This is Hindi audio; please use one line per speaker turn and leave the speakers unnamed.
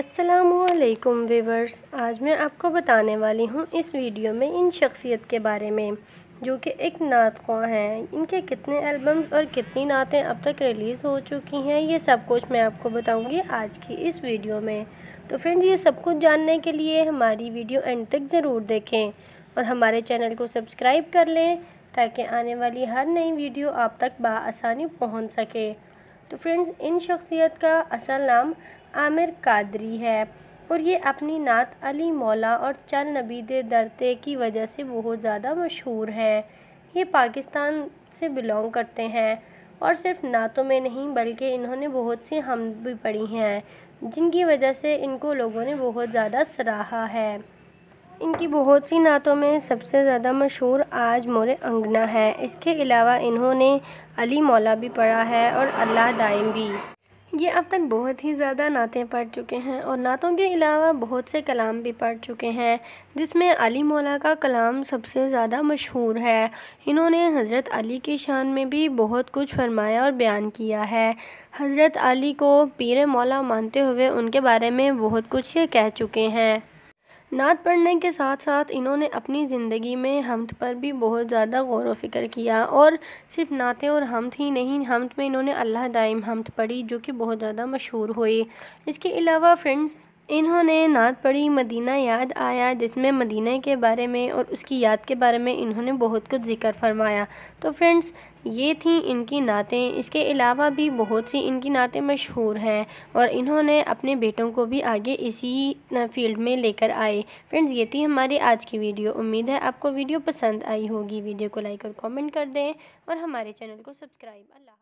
असलकुम वीवर्स आज मैं आपको बताने वाली हूँ इस वीडियो में इन शख्सियत के बारे में जो कि एक नात ख्वा हैं इनके कितने एल्बम्स और कितनी नातें अब तक रिलीज़ हो चुकी हैं ये सब कुछ मैं आपको बताऊँगी आज की इस वीडियो में तो फ्रेंड्स ये सब कुछ जानने के लिए हमारी वीडियो एंड तक ज़रूर देखें और हमारे चैनल को सब्सक्राइब कर लें ताकि आने वाली हर नई वीडियो आप तक बसानी पहुँच सके तो फ्रेंड्स इन शख्सियत का असल नाम आमिर कादरी है और ये अपनी नात अली मौला और चल नबीद दरते की वजह से बहुत ज़्यादा मशहूर हैं ये पाकिस्तान से बिलोंग करते हैं और सिर्फ नातों में नहीं बल्कि इन्होंने बहुत सी हम भी पढ़ी हैं जिनकी वजह से इनको लोगों ने बहुत ज़्यादा सराहा है इनकी बहुत सी नातों में सबसे ज़्यादा मशहूर आज मोरे अंगना है इसके अलावा इन्होंने अली मौला भी पढ़ा है और अल्लाह दाइम भी ये अब तक बहुत ही ज़्यादा नातें पढ़ चुके हैं और नातों के अलावा बहुत से कलाम भी पढ़ चुके हैं जिसमें अली मौला का कलाम सबसे ज़्यादा मशहूर है इन्होंने हज़रत अली की शान में भी बहुत कुछ फरमाया और बयान किया है हज़रत अली को पीर मौला मानते हुए उनके बारे में बहुत कुछ ये कह चुके हैं नात पढ़ने के साथ साथ इन्होंने अपनी ज़िंदगी में हमद पर भी बहुत ज़्यादा गौर व फ़िक्र किया और सिर्फ नातें और हमद ही नहीं हमद में इन्होंने अल्लाह दाइम हमद पढ़ी जो कि बहुत ज़्यादा मशहूर हुई इसके अलावा फ्रेंड्स इन्होंने नात पढ़ी मदीना याद आया जिसमें मदीना के बारे में और उसकी याद के बारे में इन्होंने बहुत कुछ जिक्र फरमाया तो फ्रेंड्स ये थी इनकी नातें इसके अलावा भी बहुत सी इनकी नातें मशहूर हैं और इन्होंने अपने बेटों को भी आगे इसी फील्ड में लेकर आए फ्रेंड्स ये थी हमारी आज की वीडियो उम्मीद है आपको वीडियो पसंद आई होगी वीडियो को लाइक और कॉमेंट कर दें और हमारे चैनल को सब्सक्राइब अल्लाह